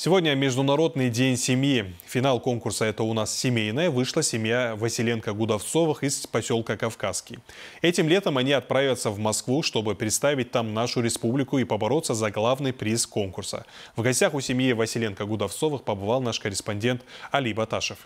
Сегодня Международный день семьи. Финал конкурса «Это у нас семейная» вышла семья Василенко-Гудовцовых из поселка Кавказский. Этим летом они отправятся в Москву, чтобы представить там нашу республику и побороться за главный приз конкурса. В гостях у семьи Василенко-Гудовцовых побывал наш корреспондент Али Баташев.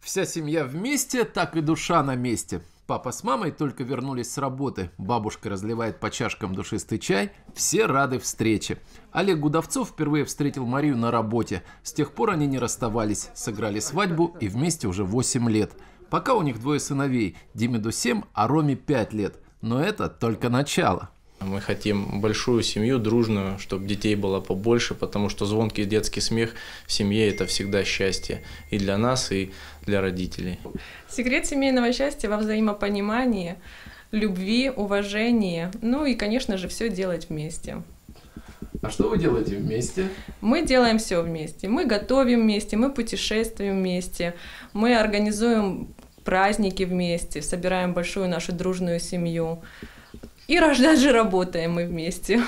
Вся семья вместе, так и душа на месте. Папа с мамой только вернулись с работы. Бабушка разливает по чашкам душистый чай. Все рады встрече. Олег Гудовцов впервые встретил Марию на работе. С тех пор они не расставались, сыграли свадьбу и вместе уже 8 лет. Пока у них двое сыновей. Димиду 7, а Роме 5 лет. Но это только начало. Мы хотим большую семью, дружную, чтобы детей было побольше, потому что звонкий детский смех в семье – это всегда счастье и для нас, и для родителей. Секрет семейного счастья во взаимопонимании, любви, уважении, ну и, конечно же, все делать вместе. А что вы делаете вместе? Мы делаем все вместе. Мы готовим вместе, мы путешествуем вместе, мы организуем праздники вместе, собираем большую нашу дружную семью. И рождать же работаем мы вместе.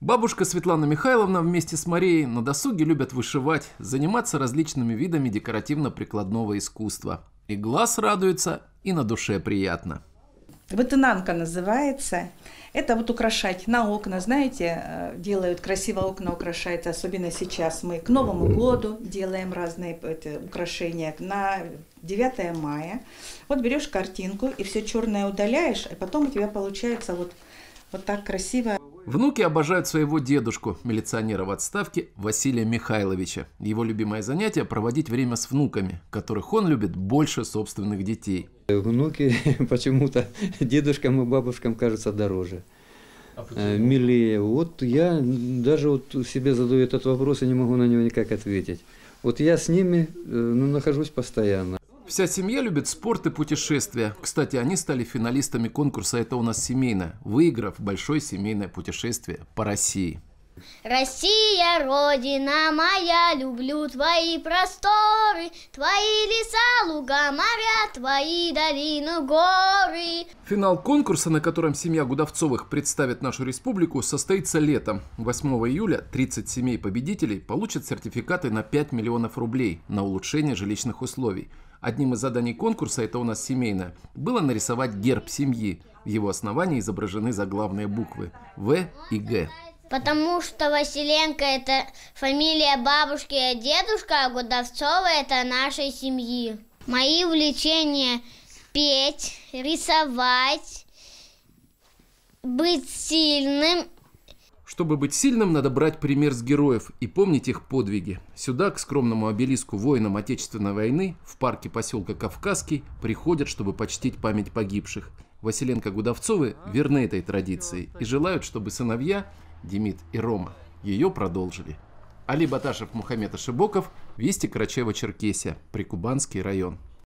Бабушка Светлана Михайловна вместе с Марией на досуге любят вышивать, заниматься различными видами декоративно-прикладного искусства. И глаз радуется, и на душе приятно. Вытынанка называется. Это вот украшать на окна, знаете, э, делают красиво окна украшаются, особенно сейчас мы к Новому году делаем разные это, украшения на 9 мая. Вот берешь картинку и все черное удаляешь, и а потом у тебя получается вот, вот так красиво. Внуки обожают своего дедушку, милиционера в отставке Василия Михайловича. Его любимое занятие – проводить время с внуками, которых он любит больше собственных детей. Внуки почему-то дедушкам и бабушкам кажутся дороже. А э, милее. Вот я даже вот себе задаю этот вопрос и не могу на него никак ответить. Вот я с ними э, ну, нахожусь постоянно. Вся семья любит спорт и путешествия. Кстати, они стали финалистами конкурса «Это у нас семейное», выиграв большое семейное путешествие по России. Россия, родина моя, люблю твои просторы, твои леса, луга, моря, твои долины, горы. Финал конкурса, на котором семья Гудовцовых представит нашу республику, состоится летом. 8 июля 30 семей победителей получат сертификаты на 5 миллионов рублей на улучшение жилищных условий. Одним из заданий конкурса, это у нас семейное, было нарисовать герб семьи. В его основании изображены заглавные буквы «В» и «Г». Потому что Василенко – это фамилия бабушки и дедушка, а Гудовцова – это нашей семьи. Мои увлечения – петь, рисовать, быть сильным чтобы быть сильным, надо брать пример с героев и помнить их подвиги. Сюда, к скромному обелиску воинам Отечественной войны, в парке поселка Кавказский, приходят, чтобы почтить память погибших. Василенко Гудовцовы верны этой традиции и желают, чтобы сыновья, Демид и Рома, ее продолжили. Али Баташев Мухаммед Ашибоков, Вести Карачаева-Черкесия, Прикубанский район.